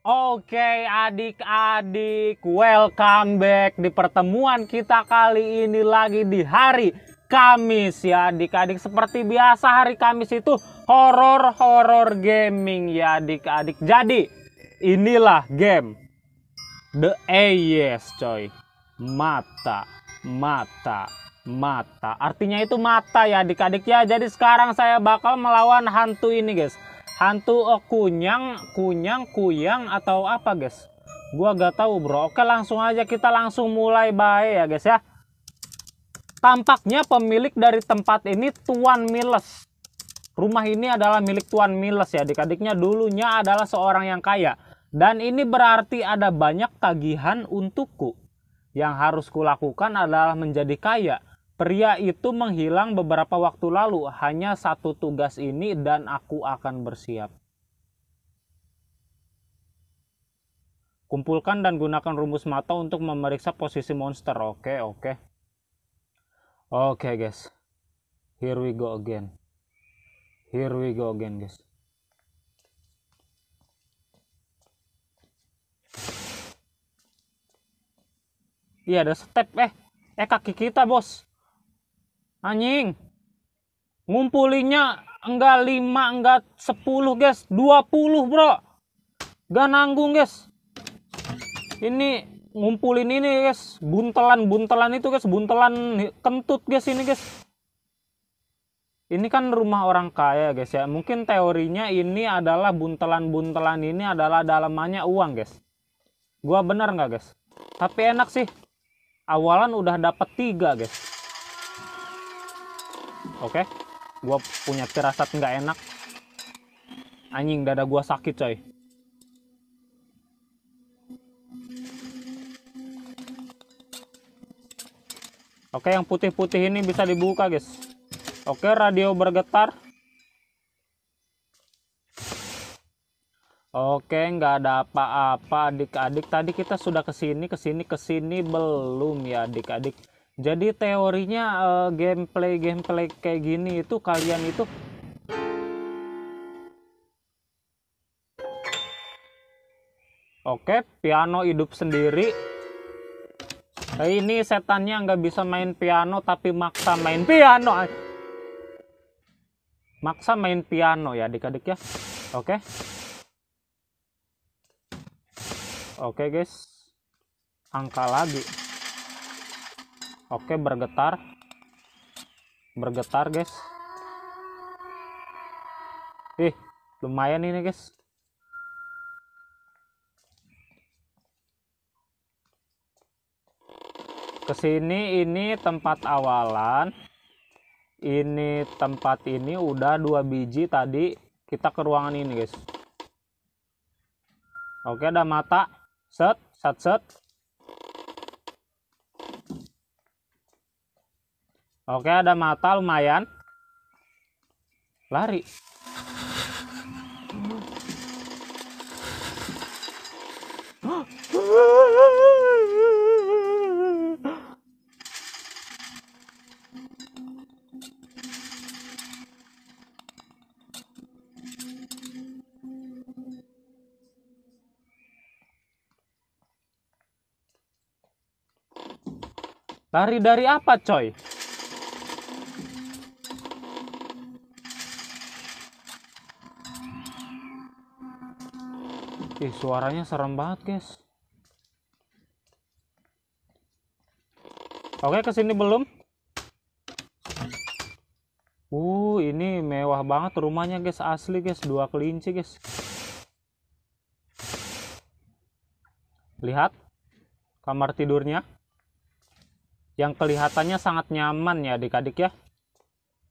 Oke adik-adik, welcome back di pertemuan kita kali ini lagi di hari Kamis ya adik-adik. Seperti biasa hari Kamis itu horor-horor gaming ya adik-adik. Jadi inilah game The Eyes coy. Mata, mata, mata. Artinya itu mata ya adik-adik ya. Jadi sekarang saya bakal melawan hantu ini guys hantu oh, kunyang kunyang kuyang atau apa guys gua gak tahu bro oke langsung aja kita langsung mulai baik ya guys ya tampaknya pemilik dari tempat ini Tuan Miles rumah ini adalah milik Tuan Miles ya adik-adiknya dulunya adalah seorang yang kaya dan ini berarti ada banyak tagihan untukku yang harus kulakukan adalah menjadi kaya Pria itu menghilang beberapa waktu lalu, hanya satu tugas ini dan aku akan bersiap. Kumpulkan dan gunakan rumus mata untuk memeriksa posisi monster. Oke, okay, oke. Okay. Oke, okay, guys. Here we go again. Here we go again, guys. Iya, ada step. Eh, eh kaki kita, Bos. Anjing. Ngumpulinnya enggak 5, enggak 10, guys. 20, Bro. Gak nanggung, guys. Ini ngumpulin ini, guys. Buntelan-buntelan itu, guys. Buntelan kentut, guys, ini, guys. Ini kan rumah orang kaya, guys ya. Mungkin teorinya ini adalah buntelan-buntelan ini adalah dalamannya uang, guys. Gua benar nggak, guys? Tapi enak sih. Awalan udah dapet tiga, guys Oke. Okay? Gua punya firasat nggak enak. Anjing dada gue sakit, coy. Oke, okay, yang putih-putih ini bisa dibuka, guys. Oke, okay, radio bergetar. Oke, nggak ada apa-apa adik-adik. Tadi kita sudah kesini, kesini, kesini belum ya adik-adik. Jadi teorinya uh, gameplay gameplay kayak gini itu kalian itu Oke, piano hidup sendiri. Nah, ini setannya nggak bisa main piano tapi maksa main piano. Maksa main piano ya adik-adik ya. Oke. Oke guys. Angka lagi. Oke, bergetar. Bergetar, guys. Ih, lumayan ini, guys. Kesini ini tempat awalan. Ini tempat ini udah dua biji tadi. Kita ke ruangan ini, guys. Oke, ada mata. Set, set, set. Oke, ada mata lumayan. Lari. Lari dari apa, coy? Ih, suaranya serem banget, guys. Oke, ke sini belum? Uh, ini mewah banget rumahnya, guys. Asli, guys. Dua kelinci, guys. Lihat kamar tidurnya. Yang kelihatannya sangat nyaman ya, Adik-adik ya.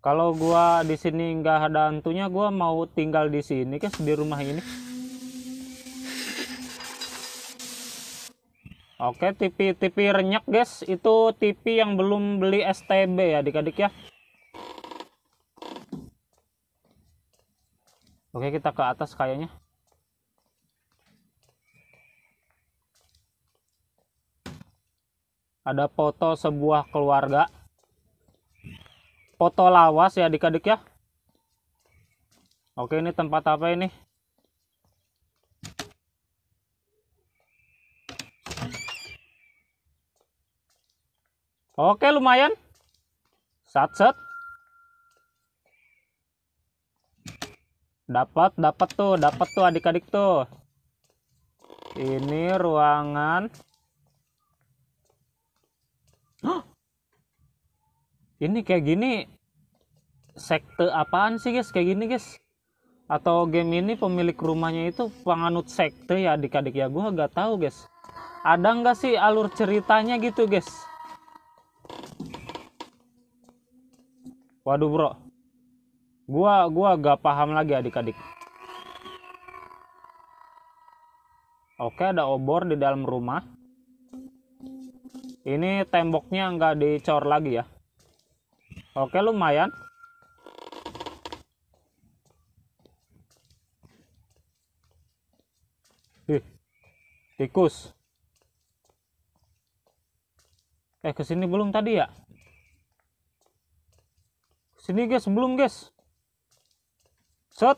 Kalau gua di sini nggak ada hantunya, gua mau tinggal di sini, guys, di rumah ini. Oke, TV-TV renyek guys, itu TV yang belum beli STB ya adik-adik ya. Oke, kita ke atas kayaknya. Ada foto sebuah keluarga. Foto lawas ya adik-adik ya. Oke, ini tempat apa ini? Oke, lumayan. Sat set. Dapat, dapat tuh, dapat tuh adik-adik tuh. Ini ruangan. Hah? Ini kayak gini sekte apaan sih guys kayak gini guys? Atau game ini pemilik rumahnya itu penganut sekte ya adik-adik ya? Gua gak tahu guys. Ada nggak sih alur ceritanya gitu guys? Waduh bro, gua gua gak paham lagi adik-adik. Oke, ada obor di dalam rumah. Ini temboknya nggak dicor lagi ya. Oke, lumayan. Ih, tikus. Eh, kesini belum tadi ya? sini guys sebelum guys set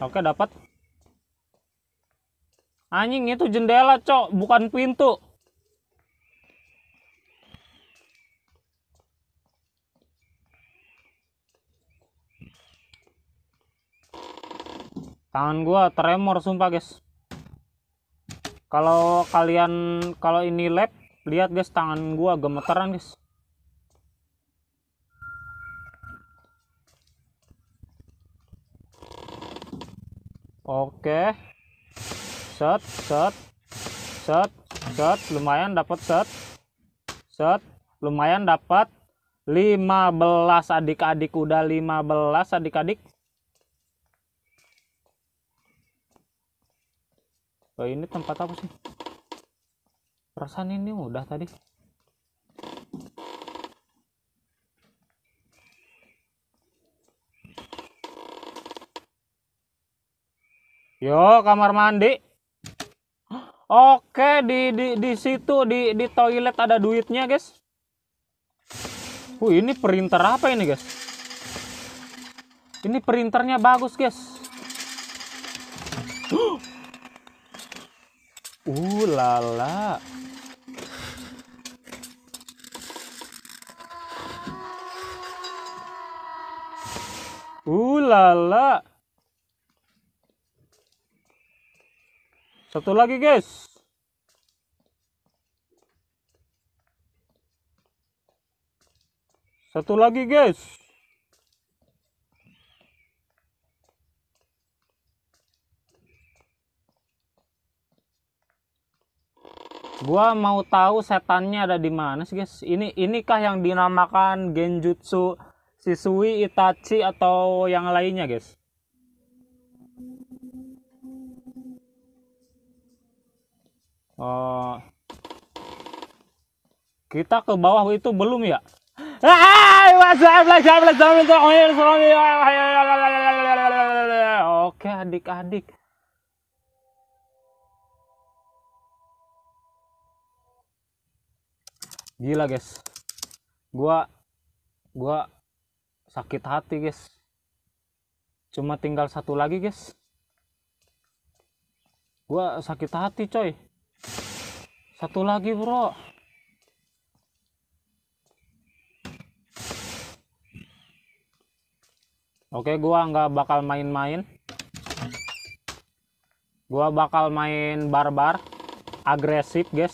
oke dapat anjing itu jendela cok bukan pintu tangan gua tremor sumpah guys kalau kalian kalau ini lab lihat guys tangan gua gemeteran guys Oke. Set, set, set, set. Lumayan dapat set. Set. Lumayan dapat 15 adik-adik udah 15 adik-adik. Oh, ini tempat apa sih? Perasaan ini udah tadi. Yo, kamar mandi. Oke, di di di situ di di toilet ada duitnya, guys. Uh, ini printer apa ini, guys? Ini printernya bagus, guys. Uh, lala. Uh, lala. Satu lagi guys. Satu lagi guys. Gua mau tahu setannya ada di mana sih guys. Ini inikah yang dinamakan Genjutsu sisui Itachi atau yang lainnya guys? Oh. kita ke bawah itu belum ya Oke adik-adik Gila guys Gua Gua Sakit hati guys Cuma tinggal satu lagi guys Gua sakit hati coy satu lagi, Bro. Oke, gua nggak bakal main-main. Gua bakal main barbar, agresif, guys.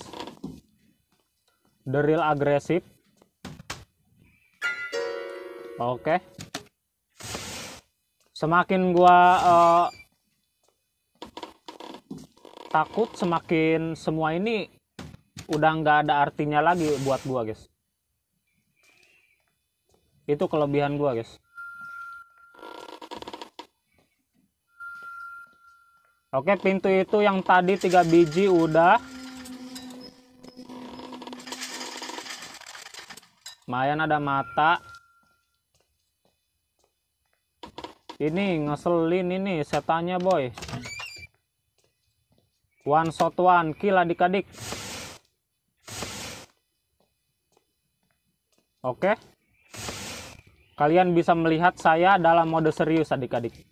The agresif. Oke. Semakin gua uh, takut, semakin semua ini udah nggak ada artinya lagi buat gua guys itu kelebihan gua guys oke pintu itu yang tadi tiga biji udah lumayan ada mata ini ngeselin ini setannya boy one shot one kill adik-adik Oke. Kalian bisa melihat saya dalam mode serius adik-adik.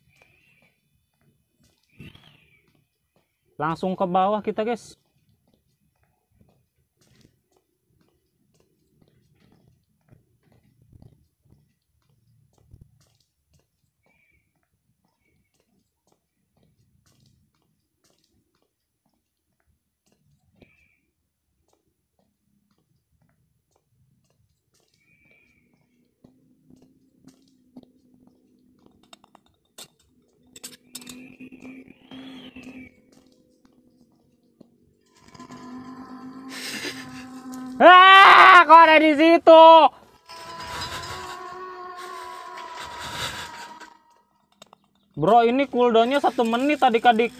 Langsung ke bawah kita guys. di situ. Bro, ini cooldownnya satu menit tadi kadik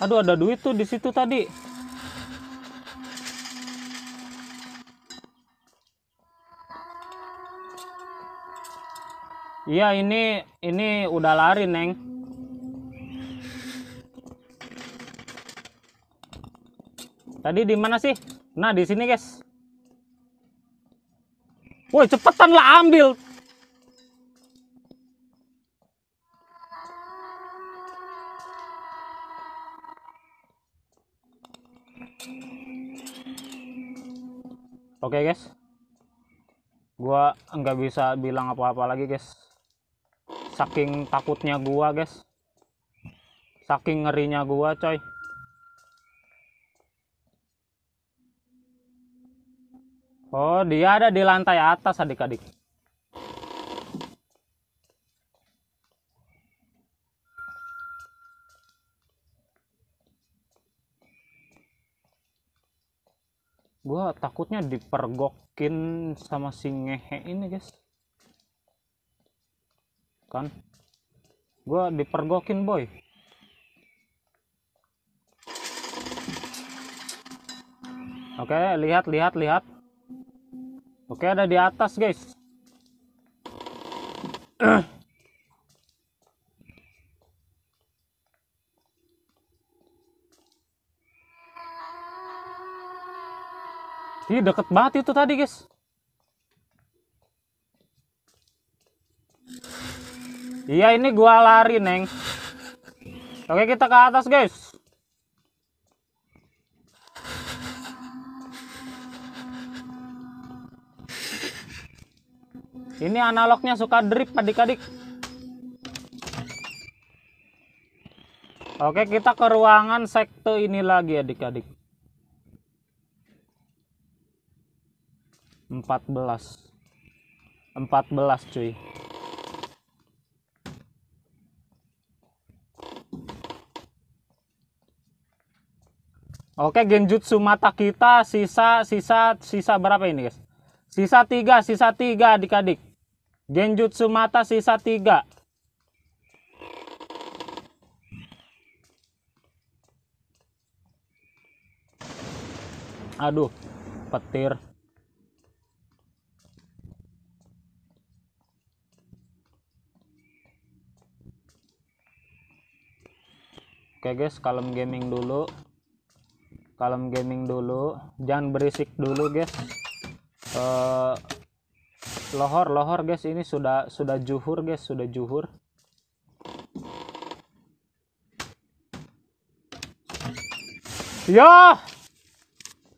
Aduh, ada duit tuh di situ tadi. Iya, ini ini udah lari, Neng. Tadi di mana sih? Nah, di sini, guys. Woi cepetan lah ambil. Oke okay, guys, gua nggak bisa bilang apa-apa lagi guys. Saking takutnya gua guys, saking ngerinya gua coy. Oh, dia ada di lantai atas adik-adik. Gua takutnya dipergokin sama si ngehe ini, guys. Kan? Gua dipergokin, boy. Oke, lihat, lihat, lihat. Oke, ada di atas, guys. Ih, deket banget itu tadi, guys. Iya, ini gua lari, Neng. Oke, kita ke atas, guys. Ini analognya suka drip adik-adik. Oke, kita ke ruangan sekte ini lagi adik-adik. 14. 14 cuy. Oke, genjutsu mata kita sisa sisa sisa berapa ini, guys? Sisa tiga, sisa tiga, adik-adik. Genjutsu mata sisa tiga. Aduh, petir. Oke guys, kalem gaming dulu. Kalem gaming dulu. Jangan berisik dulu guys. Uh, lohor lohor guys ini sudah sudah juhur guys sudah juhur ya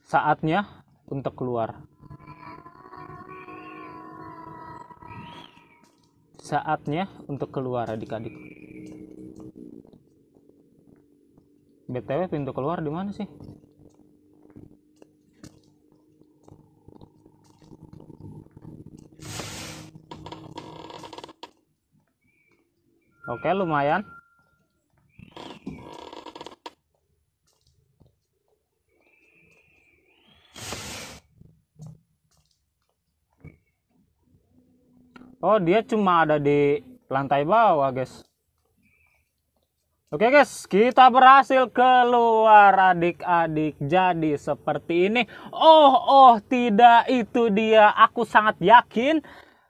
saatnya untuk keluar saatnya untuk keluar adik-adik btw pintu keluar di mana sih Oke, lumayan. Oh, dia cuma ada di lantai bawah, guys. Oke, guys, kita berhasil keluar adik-adik. Jadi seperti ini. Oh, oh, tidak itu dia. Aku sangat yakin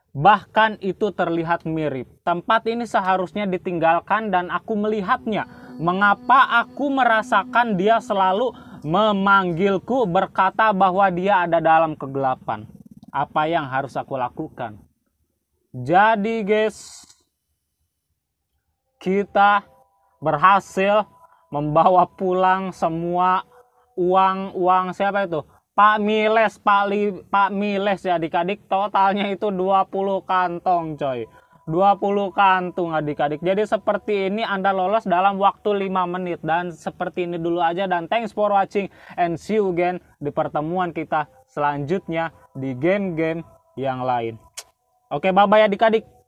Bahkan itu terlihat mirip. Tempat ini seharusnya ditinggalkan dan aku melihatnya. Mengapa aku merasakan dia selalu memanggilku berkata bahwa dia ada dalam kegelapan? Apa yang harus aku lakukan? Jadi guys, kita berhasil membawa pulang semua uang-uang siapa itu? Pak Miles, Pak, Li, Pak Miles ya adik-adik totalnya itu 20 kantong coy. 20 kantung adik-adik. Jadi seperti ini Anda lolos dalam waktu 5 menit dan seperti ini dulu aja dan thanks for watching and see you again di pertemuan kita selanjutnya di game-game yang lain. Oke, bye-bye adik-adik.